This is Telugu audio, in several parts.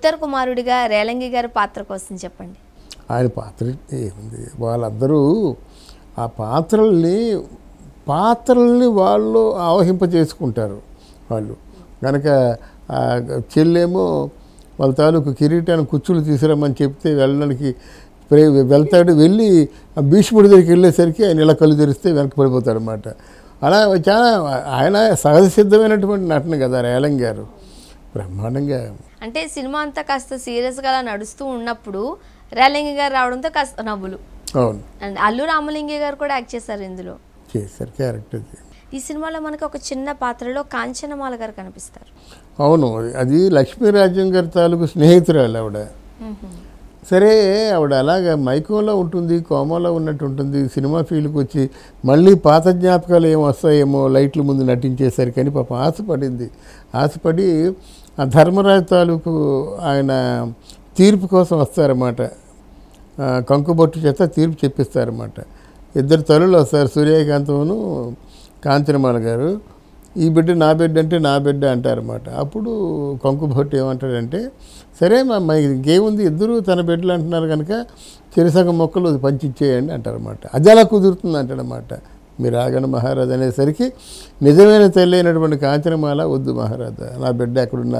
ఉత్తర కుమారుడిగా రేలంగి గారి పాత్ర కోసం చెప్పండి ఆయన పాత్ర ఏముంది వాళ్ళందరూ ఆ పాత్రల్ని పాత్రల్ని వాళ్ళు ఆవహింపజేసుకుంటారు వాళ్ళు కనుక చెల్లేమో వాళ్ళ తాలూకు కిరీటాన్ని కుచ్చులు తీసుకురమ్మని చెప్తే వెళ్ళడానికి ప్రే వెళ్తాడు వెళ్ళి భీష్ముడి దగ్గరికి వెళ్ళేసరికి ఆయన ఇలా కళ్ళు తెరిస్తే వెనక్కి అనమాట అలా చాలా ఆయన సహజ సిద్ధమైనటువంటి నటన కదా రేలం గారు బ్రహ్మాండంగా అంటే సినిమా అంతా కాస్త సీరియస్గా అలా నడుస్తూ ఉన్నప్పుడు రాలింగి గారు రావడంతో కాస్త నవ్వులు అవును అండ్ అల్లు రామలింగి గారు కూడా యాక్ట్ చేశారు ఇందులో చేశారు క్యారెక్టర్ ఈ సినిమాలో మనకు ఒక చిన్న పాత్రలో కాంచనమాల గారు కనిపిస్తారు అవును అది లక్ష్మీరాజ్యం గారి తాలూకు స్నేహితురాలు ఆవిడ సరే ఆవిడ అలాగ మైకోలో ఉంటుంది కోమలో ఉన్నట్టు ఉంటుంది సినిమా ఫీల్కి వచ్చి మళ్ళీ పాత జ్ఞాపకాలు ఏమో వస్తాయేమో లైట్ల ముందు నటించేసరికి అని పాప ఆశపడింది ఆశపడి ఆ ధర్మరాజు తాలూకు ఆయన తీర్పు కోసం వస్తారన్నమాట కంకుబొట్టు చేత తీర్పు చెప్పిస్తారన్నమాట ఇద్దరు తల్లులు వస్తారు సూర్యకాంతమును కాంచనమాల గారు ఈ బిడ్డ నా బిడ్డ అంటే నా బిడ్డ అంటారన్నమాట అప్పుడు కంకుబొట్టు ఏమంటాడంటే సరే మా ఇంకేముంది ఇద్దరు తన బిడ్డలు అంటున్నారు కనుక చెరిసగం మొక్కలు పంచిచ్చేయండి అంటారన్నమాట అది అలా కుదురుతుంది అంటాడన్నమాట మీరు ఆగండి మహారాజ్ అనేసరికి నిజమైన తల్లి అయినటువంటి కాంచనమాల వద్దు మహారాజా నా బిడ్డ అక్కడున్న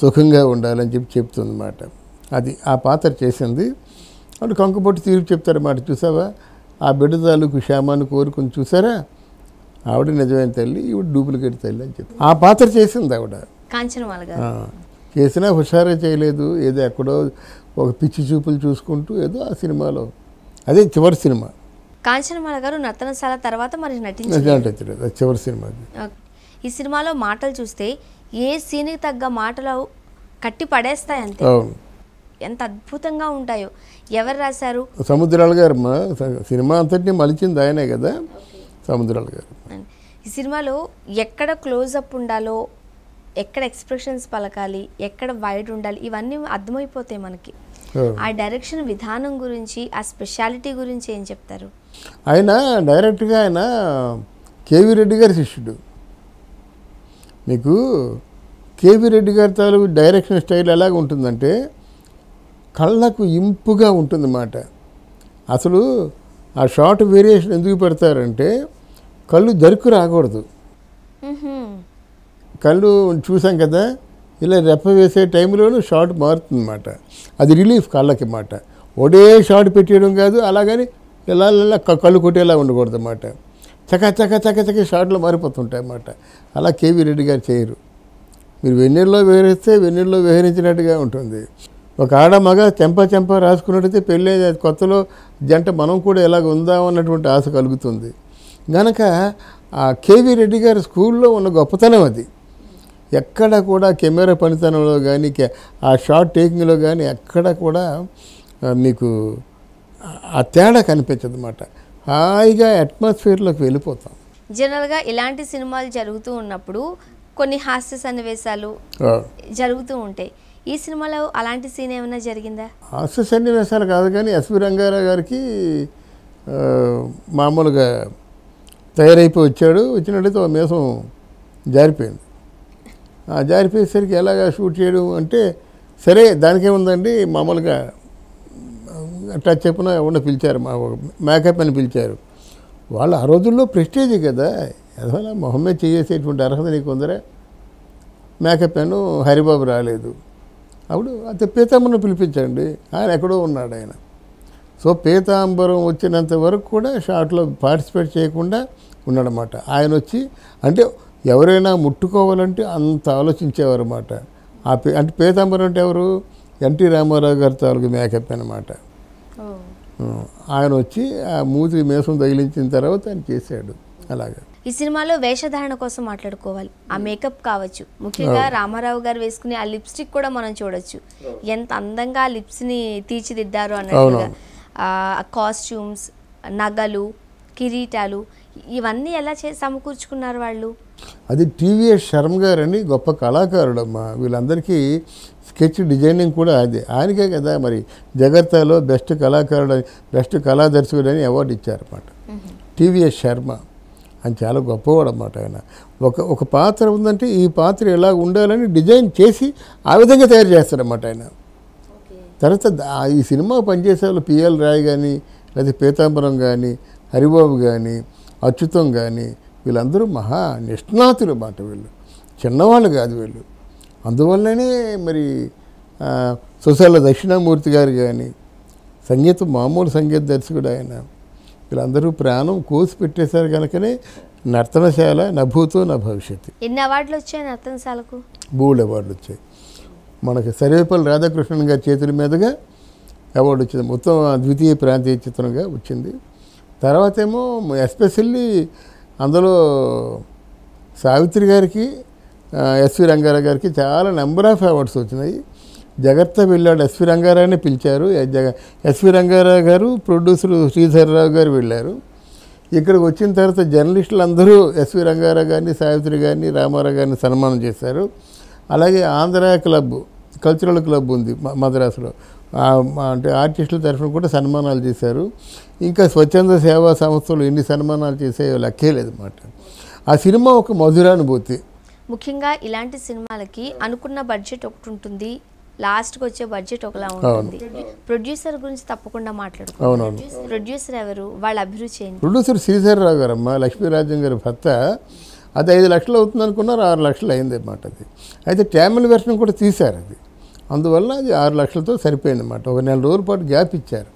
సుఖంగా ఉండాలని చెప్పి చెప్తుందన్నమాట అది ఆ పాత్ర చేసింది అప్పుడు కంకుపొట్టి తీర్పు చెప్తారన్నమాట చూసావా ఆ బిడ్డ తాలూకు క్షేమాన్ని కోరుకుని చూసారా ఆవిడ నిజమైన తల్లి ఈవిడ డూప్లికేట్ తల్లి అని చెప్పి ఆ పాత్ర చేసింది ఆవిడ చేసినా హుషారే చేయలేదు ఏదో ఎక్కడో ఒక పిచ్చి చూపులు చూసుకుంటూ ఏదో ఆ సినిమాలో అదే చివరి సినిమా కాంచనమాల గారు నర్తనశాల తర్వాత మరి నటించారు చివరి సినిమా ఈ సినిమాలో మాటలు చూస్తే ఏ సీన్కి తగ్గ మాటలు కట్టి పడేస్తాయి అంతే ఎంత అద్భుతంగా ఉంటాయో ఎవరు రాశారు సముద్రాల గారు సినిమా అంతటిని మలిచింది ఆయనే కదా సముద్రాల గారు ఈ సినిమాలో ఎక్కడ క్లోజప్ ఉండాలో ఎక్కడ ఎక్స్ప్రెషన్స్ పలకాలి ఎక్కడ వైడ్ ఉండాలి ఇవన్నీ అర్థమైపోతాయి మనకి ఆ డైరెక్షన్ విధానం గురించి ఆ స్పెషాలిటీ గురించి ఏం చెప్తారు ఆయన డైరెక్ట్గా ఆయన కేవీ రెడ్డి గారి శిష్యుడు మీకు కేవీ రెడ్డి గారి తాలూకు డైరెక్షన్ స్టైల్ ఎలాగ ఉంటుందంటే కళ్ళకు ఇంపుగా ఉంటుంది మాట అసలు ఆ షార్ట్ వేరియేషన్ ఎందుకు పెడతారంటే కళ్ళు దరుకు రాకూడదు కళ్ళు చూసాం కదా ఇలా రెప్ప వేసే టైంలోనూ షార్ట్ మారుతుందన్నమాట అది రిలీఫ్ కళ్ళకి మాట ఒడే షార్ట్ పెట్టేయడం కాదు అలాగని ఇలా కళ్ళు కొట్టేలా ఉండకూడదు అన్నమాట చక చక చక చక షార్ట్లు మారిపోతుంటాయి అన్నమాట అలా కేవీ రెడ్డి గారు చేయరు మీరు వెన్నెల్లో వివరిస్తే వెన్నెల్లో వివరించినట్టుగా ఉంటుంది ఒక ఆడ మగ చెంప చెంప రాసుకున్నట్టయితే పెళ్ళి కొత్తలో జంట మనం కూడా ఎలాగ ఉందాం అన్నటువంటి ఆశ కలుగుతుంది గనక ఆ కేవీ రెడ్డి గారి స్కూల్లో ఉన్న గొప్పతనం అది ఎక్కడ కూడా కెమెరా పనితనంలో కానీ ఆ షార్ట్ టేకింగ్లో కానీ ఎక్కడ కూడా మీకు ఆ తేడా కనిపించదు అనమాట హాయిగా అట్మాస్ఫియర్లోకి వెళ్ళిపోతాం జనరల్గా ఇలాంటి సినిమాలు జరుగుతూ ఉన్నప్పుడు కొన్ని హాస్య సన్నివేశాలు జరుగుతూ ఉంటాయి ఈ సినిమాలో అలాంటి సీన్ ఏమైనా జరిగిందా హాస్య సన్నివేశాలు కాదు కానీ ఎస్వి రంగారావు గారికి మామూలుగా తయారైపోయి వచ్చాడు వచ్చినట్టయితే మీసం జారిపోయింది జారిపోయేసరికి ఎలాగా షూట్ చేయడం అంటే సరే దానికేముందండి మామూలుగా అట్లా చెప్పిన ఎవరిని పిలిచారు మా మేకప్ అని పిలిచారు వాళ్ళు ఆ రోజుల్లో ప్రెస్టేజ్ కదా అదవల మొహమ్మే చేసేటువంటి అర్హత నీకు ఉందరే మేకప్ అను హరిబాబు రాలేదు అప్పుడు అతను పీతాంబరం పిలిపించండి ఆయన ఎక్కడో ఉన్నాడు ఆయన సో పీతాంబరం వచ్చినంత వరకు కూడా షార్ట్లో పార్టిసిపేట్ చేయకుండా ఉన్నాడనమాట ఆయన వచ్చి అంటే ఎవరైనా ముట్టుకోవాలంటే అంత అన్నమాట ఆ అంటే పీతాంబరం అంటే ఎవరు ఎన్టీ రామారావు గారి తాలూకు మేకప్ అనమాట ఆయన వచ్చి ఆ మూతికి మేసం తగిలించిన తర్వాత ఆయన చేశాడు అలాగా ఈ సినిమాలో వేషధారణ కోసం మాట్లాడుకోవాలి ఆ మేకప్ కావచ్చు ముఖ్యంగా రామారావు గారు వేసుకునే ఆ లిప్స్టిక్ కూడా మనం చూడొచ్చు ఎంత అందంగా ఆ లిప్స్ని తీర్చిదిద్దారు అన్నట్టుగా కాస్ట్యూమ్స్ నగలు కిరీటాలు ఇవన్నీ ఎలా చేసి సమకూర్చుకున్నారు వాళ్ళు అది టీవీఎస్ శర్మ గారు అని గొప్ప కళాకారుడమ్మా వీళ్ళందరికీ స్కెచ్ డిజైనింగ్ కూడా అది ఆయనకే కదా మరి జగర్తలో బెస్ట్ కళాకారుడు బెస్ట్ కళాదర్శకుడు అని అవార్డు ఇచ్చారన్నమాట టీవీఎస్ శర్మ అని చాలా గొప్పవాడు అన్నమాట ఆయన ఒక ఒక పాత్ర ఉందంటే ఈ పాత్ర ఎలా ఉండాలని డిజైన్ చేసి ఆ విధంగా తయారు చేస్తాడన్నమాట ఆయన తర్వాత ఈ సినిమా పనిచేసే వాళ్ళు పిఎల్ రాయ్ కానీ లేదా పీతాంబరం కానీ హరిబాబు కానీ అచ్యుతం కానీ వీళ్ళందరూ మహా నిష్ణాతులు మాట వీళ్ళు చిన్నవాళ్ళు కాదు వీళ్ళు అందువల్లనే మరి సుశాల దక్షిణామూర్తి గారు కానీ సంగీతం మామూలు సంగీత దర్శకుడు ఆయన వీళ్ళందరూ ప్రాణం కోసి పెట్టేశారు కనుకనే నర్తనశాల నభూతో నా భవిష్యత్తు ఎన్ని అవార్డులు వచ్చాయి నర్తనశాలకు బోల్డ్ అవార్డులు వచ్చాయి మనకి సర్వేపల్లి రాధాకృష్ణన్ గారి చేతుల మీదుగా అవార్డు వచ్చింది మొత్తం ద్వితీయ ప్రాంతీయ చిత్రంగా వచ్చింది తర్వాత ఏమో ఎస్పెషల్లీ అందులో సావిత్రి గారికి ఎస్వి రంగారావు గారికి చాలా నెంబర్ ఆఫ్ అవార్డ్స్ వచ్చినాయి జగత్త వెళ్ళాడు ఎస్వి రంగారావుని పిలిచారు జగ ఎస్వి రంగారావు గారు ప్రొడ్యూసర్ శ్రీధర్రావు గారు వెళ్ళారు ఇక్కడికి వచ్చిన తర్వాత జర్నలిస్టులు అందరూ ఎస్వి రంగారావు గారిని సావిత్రి గారిని రామారావు గారిని సన్మానం చేశారు అలాగే ఆంధ్ర క్లబ్ కల్చరల్ క్లబ్ ఉంది మద్రాసులో అంటే ఆర్టిస్టుల తరఫున కూడా సన్మానాలు చేశారు ఇంకా స్వచ్ఛంద సేవా సంస్థలు ఎన్ని సన్మానాలు చేసాయో అనమాట ఆ సినిమా ఒక మధురానుభూతి ముఖ్యంగా ఇలాంటి సినిమాలకి అనుకున్న బడ్జెట్ ఒకటి ఉంటుంది లాస్ట్కి వచ్చే బడ్జెట్ ఒకలా ఉంటుంది ప్రొడ్యూసర్ గురించి తప్పకుండా మాట్లాడుకోవాలి ప్రొడ్యూసర్ ఎవరు వాళ్ళ అభిరుచి ఏంటి ప్రొడ్యూసర్ శ్రీధర్రావు గారు అమ్మ లక్ష్మీరాజం గారి భర్త అది ఐదు లక్షలు అవుతుంది అనుకున్నారు ఆరు లక్షలు అయింది అన్నమాట అది అయితే ట్యామిల్ వెర్షన్ కూడా తీశారు అది అందువల్ల అది ఆరు లక్షలతో సరిపోయిందన్నమాట ఒక నెల రోజుల పాటు గ్యాప్ ఇచ్చారు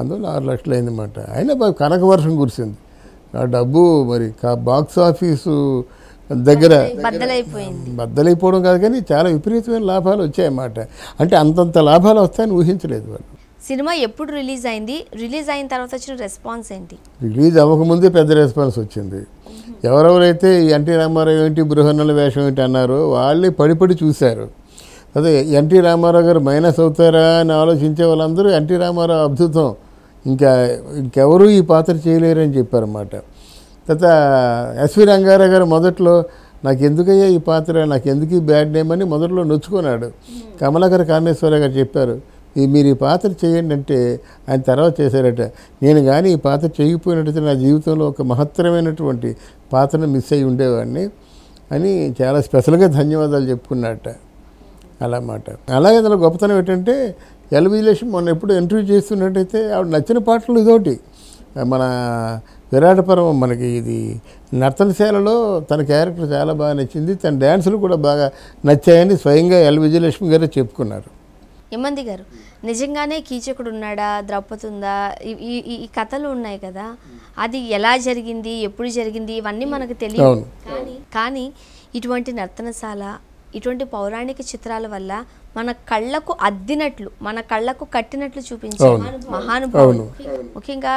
అందువల్ల ఆరు లక్షలు అయిందన్నమాట అయినా కనక వర్షం కురిసింది ఆ డబ్బు మరి బాక్స్ ఆఫీసు దగ్గర బద్దలైపోవడం కాదు కానీ చాలా విపరీతమైన లాభాలు వచ్చాయన్నమాట అంటే అంతంత లాభాలు వస్తాయని ఊహించలేదు వాళ్ళు సినిమా ఎప్పుడు రిలీజ్ అయింది రిలీజ్ అయిన తర్వాత వచ్చిన రెస్పాన్స్ ఏంటి రిలీజ్ అవ్వకముందే పెద్ద రెస్పాన్స్ వచ్చింది ఎవరెవరైతే ఈ ఎన్టీ రామారావు ఏంటి బృహన్నల వేషం ఏంటి అన్నారో వాళ్ళే పడిపడి చూశారు అదే ఎన్టీ రామారావు గారు మైనస్ అవుతారా అని ఆలోచించే వాళ్ళందరూ ఎన్టీ రామారావు అద్భుతం ఇంకా ఇంకెవరూ ఈ పాత్ర చేయలేరని చెప్పారన్నమాట తర్వాత ఎస్వి రంగారావు గారు మొదట్లో నాకు ఎందుకయ్యా ఈ పాత్ర నాకు ఎందుకు ఈ బ్యాడ్ నేమ్ అని మొదట్లో నొచ్చుకున్నాడు కమలాకర్ కామేశ్వరరావు గారు చెప్పారు ఈ మీరు ఈ పాత్ర చేయండి అంటే ఆయన తర్వాత చేశారట నేను కానీ ఈ పాత్ర చేయకపోయినట్టు నా జీవితంలో ఒక మహత్తరమైనటువంటి పాత్రను మిస్ అయి ఉండేవాడిని అని చాలా స్పెషల్గా ధన్యవాదాలు చెప్పుకున్నట్ట అలా మాట అలాగే అందులో గొప్పతనం ఏంటంటే ఎల్విలేషన్ మొన్న ఎప్పుడు ఇంటర్వ్యూ చేస్తున్నట్టయితే ఆవిడ నచ్చిన పాటలు ఇదోటి మన విరాటపురం మనకి ఇది నర్తనశాలలో తన క్యారెక్టర్ చాలా బాగా నచ్చింది తన డ్యాన్సులు కూడా బాగా నచ్చాయని స్వయంగా ఎల్ విజయలక్ష్మి గారే చెప్పుకున్నారు ఎమ్మంది గారు నిజంగానే కీచకుడు ఉన్నాడా ద్రౌపది ఉందా ఈ ఈ కథలు ఉన్నాయి కదా అది ఎలా జరిగింది ఎప్పుడు జరిగింది ఇవన్నీ మనకు తెలియదు కానీ ఇటువంటి నర్తనశాల ఇటువంటి పౌరాణిక చిత్రాల వల్ల మన కళ్ళకు అద్దినట్లు మన కళ్ళకు కట్టినట్లు చూపించే మహానుభావులు ముఖ్యంగా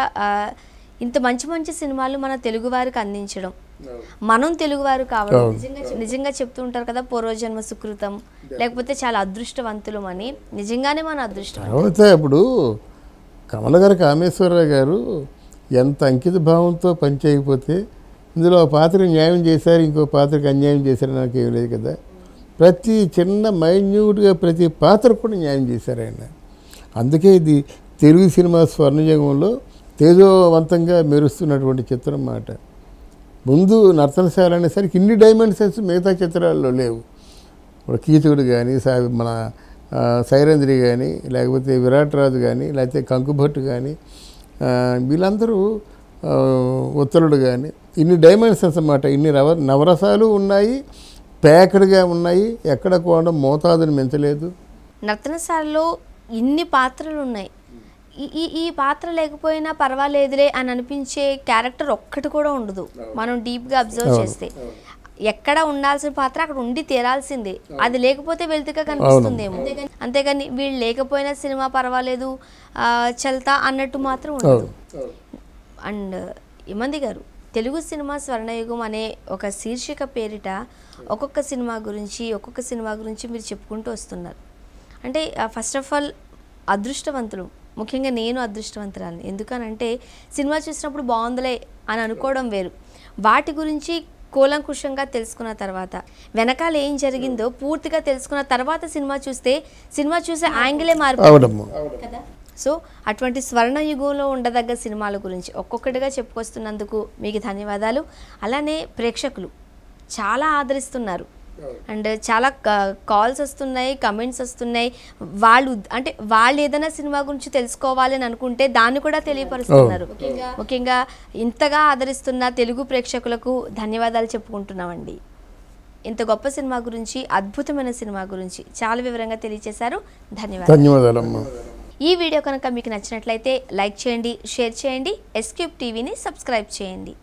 ఇంత మంచి మంచి సినిమాలు మన తెలుగు వారికి అందించడం మనం తెలుగువారు కావడం నిజంగా చెప్తూ ఉంటారు కదా పూర్వజన్మ సుకృతం లేకపోతే చాలా అదృష్టవంతులు అని నిజంగానే మన అదృష్టం ఇప్పుడు కమల గారు కామేశ్వరరావు గారు ఎంత అంకిత భావంతో పనిచేయకపోతే ఇందులో పాత్ర న్యాయం చేశారు ఇంకో పాత్రకు అన్యాయం చేశారు నాకు ఏం లేదు కదా ప్రతి చిన్న మైన్యూట్గా ప్రతి పాత్ర కూడా న్యాయం చేశారు ఆయన అందుకే ఇది తెలుగు సినిమా స్వర్ణయుగంలో తేజోవంతంగా మెరుస్తున్నటువంటి చిత్రం మాట ముందు నర్తనశాల అనేసరికి ఇన్ని డైమెన్షన్స్ మిగతా చిత్రాల్లో లేవు ఇప్పుడు కీచకుడు కానీ మన సైరంద్రి కానీ లేకపోతే విరాట్ రాజు కానీ లేకపోతే కంకుభట్టు కానీ వీళ్ళందరూ ఉత్తరుడు కానీ ఇన్ని డైమెన్షన్స్ అన్నమాట ఇన్ని నవరసాలు ఉన్నాయి ప్యాక్డ్గా ఉన్నాయి ఎక్కడ కూడా మోతాదుని మించలేదు నర్తనశాలలో ఇన్ని పాత్రలు ఉన్నాయి ఈ ఈ పాత్ర లేకపోయినా పర్వాలేదులే అని అనిపించే క్యారెక్టర్ ఒక్కటి కూడా ఉండదు మనం డీప్గా అబ్జర్వ్ చేస్తే ఎక్కడ ఉండాల్సిన పాత్ర అక్కడ ఉండి తీరాల్సిందే అది లేకపోతే వెళ్తుగా కనిపిస్తుందేమో అంతేగాని వీళ్ళు లేకపోయినా సినిమా పర్వాలేదు చల్తా అన్నట్టు మాత్రం ఉండదు అండ్ ఇమంది గారు తెలుగు సినిమా స్వర్ణయుగం అనే ఒక శీర్షిక పేరిట ఒక్కొక్క సినిమా గురించి ఒక్కొక్క సినిమా గురించి మీరు చెప్పుకుంటూ వస్తున్నారు అంటే ఫస్ట్ ఆఫ్ ఆల్ అదృష్టవంతులు ముఖ్యంగా నేను అదృష్టవంతురాలని ఎందుకనంటే సినిమా చూసినప్పుడు బాగుందిలే అని అనుకోవడం వేరు వాటి గురించి కూలంకుషంగా తెలుసుకున్న తర్వాత వెనకాల ఏం జరిగిందో పూర్తిగా తెలుసుకున్న తర్వాత సినిమా చూస్తే సినిమా చూసే యాంగిలే మారు కదా సో అటువంటి స్వర్ణయుగంలో ఉండదగ్గ సినిమాల గురించి ఒక్కొక్కటిగా చెప్పుకొస్తున్నందుకు మీకు ధన్యవాదాలు అలానే ప్రేక్షకులు చాలా ఆదరిస్తున్నారు అండ్ చాలా కాల్స్ వస్తున్నాయి కమెంట్స్ వస్తున్నాయి వాళ్ళు అంటే వాళ్ళు ఏదైనా సినిమా గురించి తెలుసుకోవాలి అని అనుకుంటే దాన్ని కూడా తెలియపరుస్తున్నారు ముఖ్యంగా ఇంతగా ఆదరిస్తున్న తెలుగు ప్రేక్షకులకు ధన్యవాదాలు చెప్పుకుంటున్నామండి ఇంత గొప్ప సినిమా గురించి అద్భుతమైన సినిమా గురించి చాలా వివరంగా తెలియజేశారు ధన్యవాదాలు ఈ వీడియో కనుక మీకు నచ్చినట్లయితే లైక్ చేయండి షేర్ చేయండి ఎస్క్యూబ్ టీవీని సబ్స్క్రైబ్ చేయండి